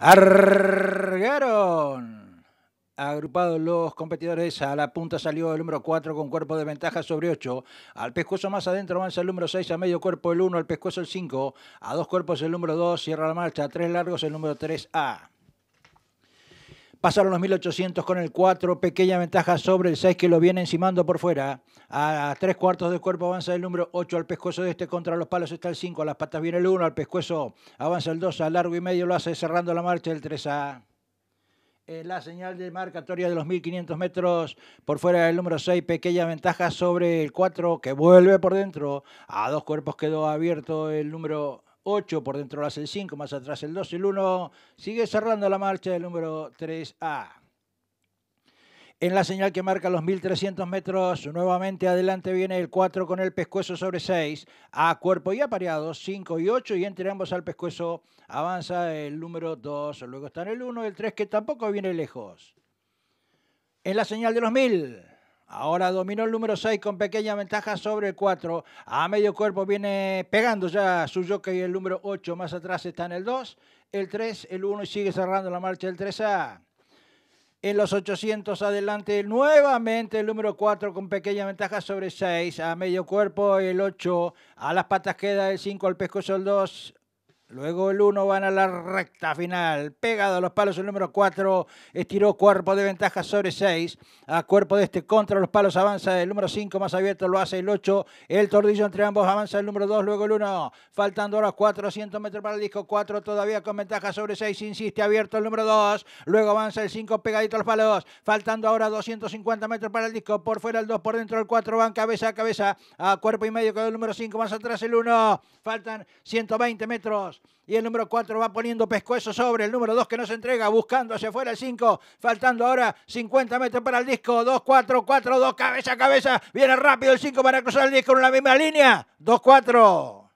Argaron. Agrupados los competidores, a la punta salió el número 4 con cuerpo de ventaja sobre 8. Al pescuezo más adentro avanza el número 6, a medio cuerpo el 1, al pescuezo el 5. A dos cuerpos el número 2, cierra la marcha. A tres largos el número 3A. Pasaron los 1800 con el 4, pequeña ventaja sobre el 6 que lo viene encimando por fuera. A tres cuartos del cuerpo avanza el número 8 al pescuezo de este contra los palos está el 5, a las patas viene el 1, al pescuezo avanza el 2, a largo y medio lo hace cerrando la marcha el 3A. Eh, la señal de marcatoria de los 1500 metros por fuera del número 6, pequeña ventaja sobre el 4 que vuelve por dentro. A dos cuerpos quedó abierto el número 8, por dentro las el 5, más atrás el 2, el 1. Sigue cerrando la marcha del número 3A. En la señal que marca los 1300 metros, nuevamente adelante viene el 4 con el pescuezo sobre 6, a cuerpo y apareados, 5 y 8, y entre ambos al pescuezo avanza el número 2, luego están el 1 y el 3 que tampoco viene lejos. En la señal de los 1000, Ahora dominó el número 6 con pequeña ventaja sobre el 4. A medio cuerpo viene pegando ya su jockey el número 8. Más atrás está en el 2, el 3, el 1 y sigue cerrando la marcha el 3A. En los 800 adelante nuevamente el número 4 con pequeña ventaja sobre 6. A medio cuerpo el 8. A las patas queda el 5, al pescozo el 2. Luego el 1 van a la recta final. Pegado a los palos el número 4. Estiró cuerpo de ventaja sobre 6. A cuerpo de este contra los palos avanza el número 5. Más abierto lo hace el 8. El tordillo entre ambos avanza el número 2. Luego el 1. Faltando ahora 400 metros para el disco 4. Todavía con ventaja sobre 6. Insiste abierto el número 2. Luego avanza el 5 pegadito a los palos. Faltando ahora 250 metros para el disco. Por fuera el 2. Por dentro el 4. Van cabeza a cabeza. A cuerpo y medio con el número 5. Más atrás el 1. Faltan 120 metros. Y el número 4 va poniendo pescuezo sobre el número 2 que no se entrega, buscando hacia afuera el 5. Faltando ahora 50 metros para el disco. 2, 4, 4, 2, cabeza, cabeza. Viene rápido el 5 para cruzar el disco en la misma línea. 2, 4.